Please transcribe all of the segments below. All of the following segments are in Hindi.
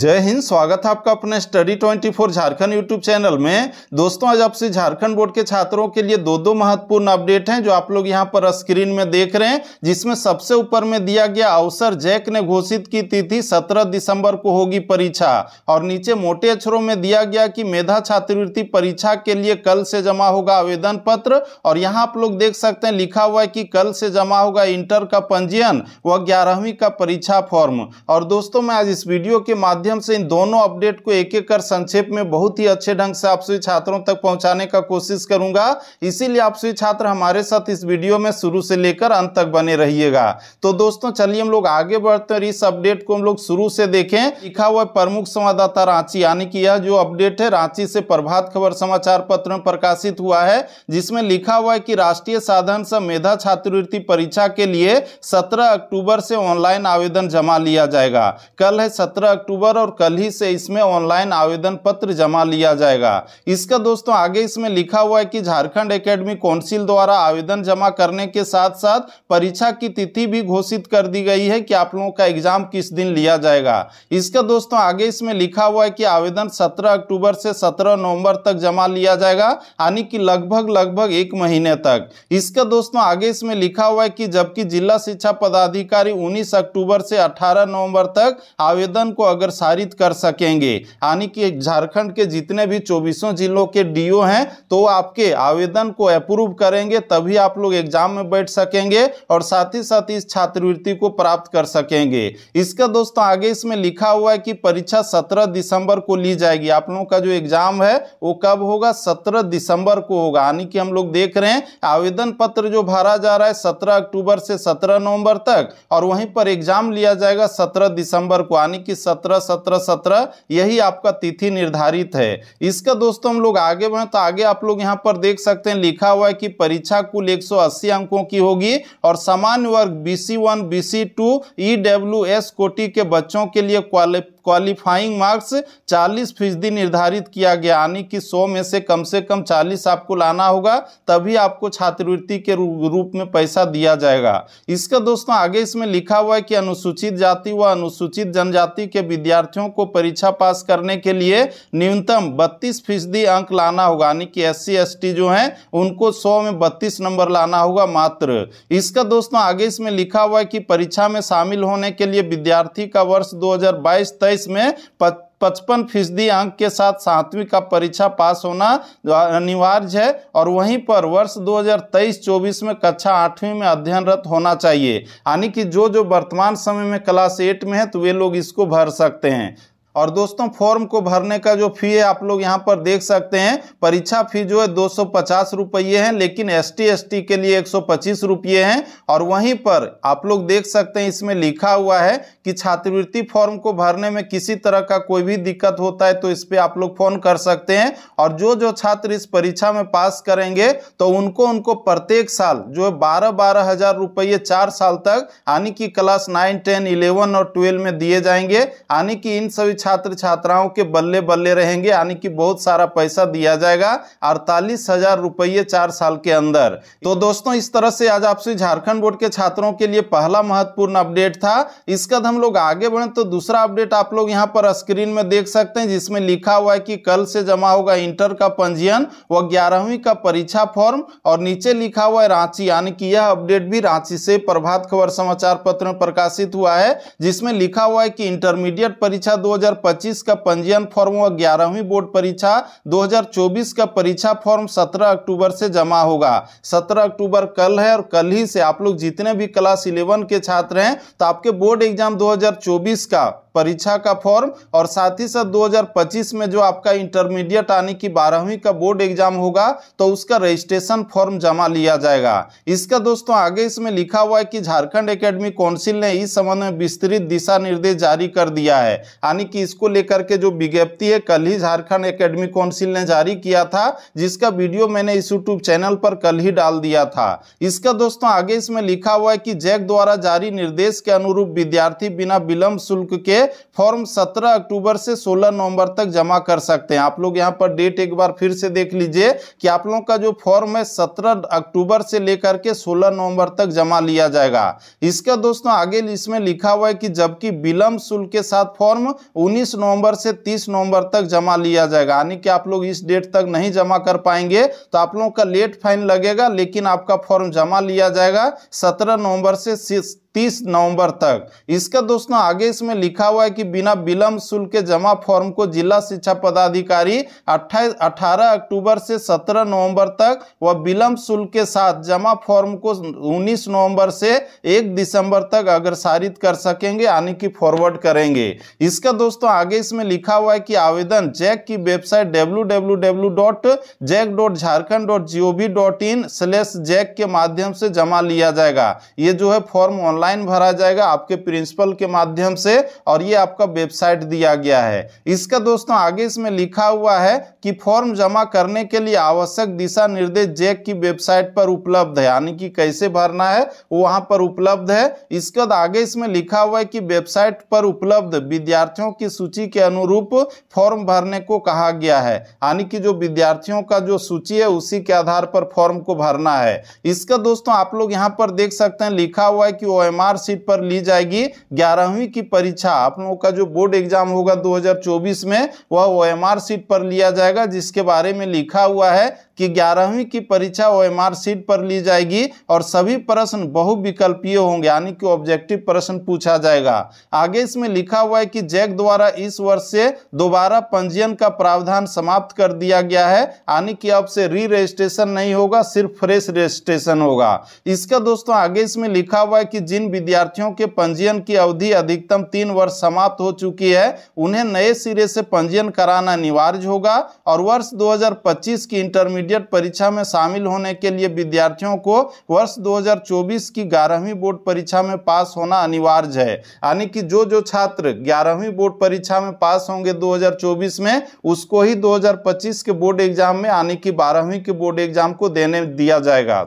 जय हिंद स्वागत है आपका अपने स्टडी 24 झारखंड यूट्यूब चैनल में दोस्तों आज आपसे झारखंड बोर्ड के छात्रों के लिए दो दो महत्वपूर्ण अपडेट हैं जो आप लोग यहां पर स्क्रीन में देख रहे हैं जिसमें सबसे ऊपर में दिया गया अवसर जैक ने घोषित की तिथि 17 दिसंबर को होगी परीक्षा और नीचे मोटे अक्षरों में दिया गया कि मेधा छात्रवृत्ति परीक्षा के लिए कल से जमा होगा आवेदन पत्र और यहाँ आप लोग देख सकते हैं लिखा हुआ है कि कल से जमा होगा इंटर का पंजीयन व ग्यारहवीं का परीक्षा फॉर्म और दोस्तों मैं आज इस वीडियो के माध्यम माध्यम से इन दोनों अपडेट को एक एक कर संक्षेप में बहुत ही अच्छे ढंग से आप सभी छात्रों तक पहुंचाने का कोशिश करूंगा इसीलिए आप सभी छात्र हमारे साथ इस वीडियो में शुरू से लेकर अंत तक बने रहिएगा तो दोस्तों चलिए हम लोग आगे बढ़ते और इस अपडेट को हम लोग शुरू से देखें लिखा हुआ प्रमुख संवाददाता रांची यानी कि यह जो अपडेट है रांची से प्रभात खबर समाचार पत्र में प्रकाशित हुआ है जिसमें लिखा हुआ है कि राष्ट्रीय साधन सब मेधा छात्रवृत्ति परीक्षा के लिए सत्रह अक्टूबर से ऑनलाइन आवेदन जमा लिया जाएगा कल है सत्रह अक्टूबर अक्टूबर और कल ही से इसमें ऑनलाइन आवेदन पत्र जमा लिया जाएगा इसका दोस्तों आगे इसमें लिखा हुआ है कि झारखंड एकेडमी काउंसिल द्वारा आवेदन जमा करने के साथ साथ परीक्षा की तिथि भी घोषित कर दी गई है कि आप लोगों का एग्जाम किस दिन लिया जाएगा इसका दोस्तों आगे इसमें लिखा हुआ है कि आवेदन सत्रह अक्टूबर से सत्रह नवम्बर तक जमा लिया जाएगा यानी कि लगभग लगभग एक महीने तक इसका दोस्तों आगे इसमें लिखा हुआ है कि जबकि जिला शिक्षा पदाधिकारी उन्नीस अक्टूबर से अठारह नवंबर तक आवेदन को अगर प्रसारित कर सकेंगे यानी कि झारखंड के जितने भी चौबीसों जिलों के डीओ हैं तो आपके आवेदन को अप्रूव करेंगे तभी आप लोग एग्जाम में बैठ सकेंगे और साथ ही साथ इस छात्रवृत्ति को प्राप्त कर सकेंगे इसका दोस्तों आगे इसमें लिखा हुआ है कि परीक्षा सत्रह दिसंबर को ली जाएगी आप लोगों का जो एग्जाम है वो कब होगा सत्रह दिसंबर को होगा यानी कि हम लोग देख रहे हैं आवेदन पत्र जो भरा जा रहा है सत्रह अक्टूबर से सत्रह नवंबर तक और वहीं पर एग्जाम लिया जाएगा सत्रह दिसंबर को यानी कि सत्रह सत्रह सत्रह यही आपका तिथि निर्धारित है इसका दोस्तों हम लोग आगे बढ़े तो आगे आप लोग यहाँ पर देख सकते हैं लिखा हुआ है कि परीक्षा कुल 180 अंकों की होगी और सामान्य वर्ग B C one B C two E W S कोटी के बच्चों के लिए क्वालिफाई क्वालिफाइंग मार्क्स 40 फीसदी निर्धारित किया गया यानी कि 100 में से कम से कम 40 आपको लाना होगा तभी आपको छात्रवृत्ति के रूप में पैसा दिया जाएगा इसका दोस्तों आगे इसमें लिखा हुआ है कि अनुसूचित जाति व अनुसूचित जनजाति के विद्यार्थियों को परीक्षा पास करने के लिए न्यूनतम बत्तीस फीसदी अंक लाना होगा यानी कि एस सी जो है उनको सौ में बत्तीस नंबर लाना होगा मात्र इसका दोस्तों आगे इसमें लिखा हुआ है कि परीक्षा में शामिल होने के लिए विद्यार्थी का वर्ष दो हजार में पचपन फीसदी अंक के साथ सातवीं का परीक्षा पास होना अनिवार्य है और वहीं पर वर्ष 2023-24 में कक्षा आठवीं में अध्ययनरत होना चाहिए यानी कि जो जो वर्तमान समय में क्लास एट में है तो वे लोग इसको भर सकते हैं और दोस्तों फॉर्म को भरने का जो फी है आप लोग यहाँ पर देख सकते हैं परीक्षा फी जो है दो सौ रुपये है लेकिन एस टी के लिए एक सौ रुपये हैं और वहीं पर आप लोग देख सकते हैं इसमें लिखा हुआ है कि छात्रवृत्ति फॉर्म को भरने में किसी तरह का कोई भी दिक्कत होता है तो इस पर आप लोग फ़ोन कर सकते हैं और जो जो छात्र इस परीक्षा में पास करेंगे तो उनको उनको प्रत्येक साल जो है बारह बारह हज़ार रुपये चार साल तक यानी कि क्लास नाइन टेन इलेवन और ट्वेल्व में दिए जाएंगे यानी कि इन सभी छात्र छात्राओं के बल्ले बल्ले रहेंगे यानी कि बहुत सारा पैसा दिया जाएगा अड़तालीस हजार रुपये चार साल के अंदर तो दोस्तों इस तरह से आज आपसे झारखंड बोर्ड के छात्रों के लिए पहला महत्वपूर्ण अपडेट था इसका हम लोग आगे बढ़े तो दूसरा अपडेट आप लोग यहाँ पर स्क्रीन में देख सकते हैं जिसमें लिखा हुआ है कि कल से जमा होगा इंटर का पंजीयन व ग्यारहवीं का परीक्षा फॉर्म और नीचे लिखा हुआ है रांची यानी कि यह अपडेट भी रांची से प्रभात खबर समाचार पत्र में प्रकाशित हुआ है जिसमें लिखा हुआ है कि इंटरमीडिएट परीक्षा 2025 का पंजीयन फॉर्म व ग्यारहवीं बोर्ड परीक्षा 2024 का परीक्षा फॉर्म 17 अक्टूबर से जमा होगा 17 अक्टूबर कल है और कल ही से आप लोग जितने भी क्लास इलेवन के छात्र हैं तो आपके बोर्ड एग्जाम 2024 का परीक्षा का फॉर्म और साथ ही साथ 2025 में जो आपका इंटरमीडिएट आने की बारहवीं का बोर्ड एग्जाम होगा तो उसका रजिस्ट्रेशन फॉर्म जमा लिया जाएगा इसका दोस्तों आगे इसमें लिखा हुआ है कि झारखंड एकेडमी काउंसिल ने इस संबंध में विस्तृत दिशा निर्देश जारी कर दिया है यानी कि इसको लेकर के जो विज्ञप्ति है कल ही झारखंड एकेडमी काउंसिल ने जारी किया था जिसका वीडियो मैंने इस यूट्यूब चैनल पर कल ही डाल दिया था इसका दोस्तों आगे इसमें लिखा हुआ है कि जैक द्वारा जारी निर्देश के अनुरूप विद्यार्थी बिना विलंब शुल्क के फॉर्म 17 अक्टूबर से 16 नवंबर तक जमा कर सकते हैं आप लोग यहाँ पर डेट एक बार फिर से देख लीजिए कि आप लोगों का जो फॉर्म है 17 अक्टूबर से लेकर के 16 नवंबर तक जमा लिया जाएगा इसका दोस्तों आगे इसमें लिखा हुआ है कि जबकि विलंब शुल्क के साथ फॉर्म उन्नीस नवंबर से तीस नवंबर तक जमा लिया जाएगा यानी कि आप लोग इस डेट तक नहीं जमा कर पाएंगे तो आप लोगों का लेट फाइन लगेगा लेकिन आपका फॉर्म जमा लिया जाएगा सत्रह नवंबर से तीस नवंबर तक इसका दोस्तों आगे इसमें लिखा हुआ है कि बिना विलंब शुल्क के जमा फॉर्म को जिला शिक्षा पदाधिकारी अट्ठाईस अठारह अक्टूबर से सत्रह नवंबर तक व विलंब शुल्क के साथ जमा फॉर्म को उन्नीस नवंबर से एक दिसंबर तक अग्रसारित कर सकेंगे यानी कि फॉरवर्ड करेंगे इसका दोस्तों आगे इसमें लिखा हुआ है कि आवेदन जैक की वेबसाइट डब्ल्यू के माध्यम से जमा लिया जाएगा ये जो है फॉर्म ऑनलाइन ऑनलाइन भरा जाएगा आपके प्रिंसिपल के माध्यम से और ये आपका वेबसाइट दिया गया है इसका दोस्तों आगे इसमें लिखा हुआ है कि फॉर्म जमा करने के लिए आवश्यक दिशा निर्देश जैक की वेबसाइट पर उपलब्ध है यानी कि कैसे भरना है वहां पर उपलब्ध है इसके आगे इसमें लिखा हुआ है कि वेबसाइट पर उपलब्ध विद्यार्थियों की सूची के अनुरूप फॉर्म भरने को कहा गया है यानी कि जो विद्यार्थियों का जो सूची है उसी के आधार पर फॉर्म को भरना है इसका दोस्तों आप लोग यहाँ पर देख सकते हैं लिखा हुआ है कि ओ एमआर सीट पर ली जाएगी ग्यारहवीं की परीक्षा आप लोगों का जो बोर्ड एग्जाम होगा 2024 में वह ओ एम सीट पर लिया जाएगा जिसके बारे में लिखा हुआ है कि ग्यारहवीं की परीक्षा ओ एम सीट पर ली जाएगी और सभी प्रश्न बहुविकल्पीय होंगे यानी कि ऑब्जेक्टिव प्रश्न पूछा जाएगा आगे इसमें लिखा हुआ है कि जैक द्वारा इस वर्ष से दोबारा पंजीयन का प्रावधान समाप्त कर दिया गया है यानी कि अब से री रजिस्ट्रेशन नहीं होगा सिर्फ फ्रेश रजिस्ट्रेशन होगा इसका दोस्तों आगे इसमें लिखा हुआ है कि जिन जिन विद्यार्थियों के पंजीयन की अवधि अधिकतम तीन वर्ष समाप्त हो चुकी है उन्हें नए सिरे से पंजीयन कराना अनिवार्य होगा और वर्ष 2025 की इंटरमीडिएट परीक्षा में शामिल होने के लिए विद्यार्थियों को वर्ष 2024 की ग्यारहवीं बोर्ड परीक्षा में पास होना अनिवार्य है यानी कि जो जो छात्र ग्यारहवीं बोर्ड परीक्षा में पास होंगे दो में उसको ही दो के बोर्ड एग्जाम में यानी कि बारहवीं के बोर्ड एग्जाम को देने दिया जाएगा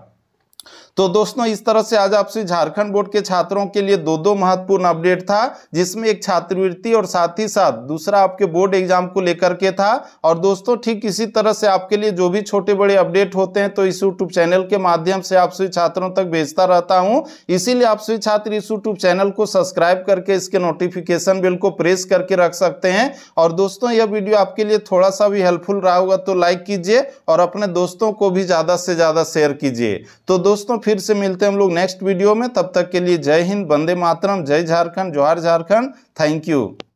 तो दोस्तों इस तरह से आज आपसे झारखंड बोर्ड के छात्रों के लिए दो दो महत्वपूर्ण अपडेट था जिसमें एक छात्रवृत्ति और साथ ही साथ दूसरा आपके बोर्ड एग्जाम को लेकर के था और दोस्तों ठीक इसी तरह से आपके लिए जो भी छोटे बड़े अपडेट होते हैं तो इस यूट्यूब चैनल के माध्यम से आप सभी छात्रों तक भेजता रहता हूँ इसीलिए आप सभी छात्र इस यूट्यूब चैनल को सब्सक्राइब करके इसके नोटिफिकेशन बिल को प्रेस करके रख सकते हैं और दोस्तों यह वीडियो आपके लिए थोड़ा सा भी हेल्पफुल रहा होगा तो लाइक कीजिए और अपने दोस्तों को भी ज़्यादा से ज़्यादा शेयर कीजिए तो दोस्तों फिर से मिलते हैं हम लोग नेक्स्ट वीडियो में तब तक के लिए जय हिंद वंदे मातरम जय झारखंड जोहार झारखंड थैंक यू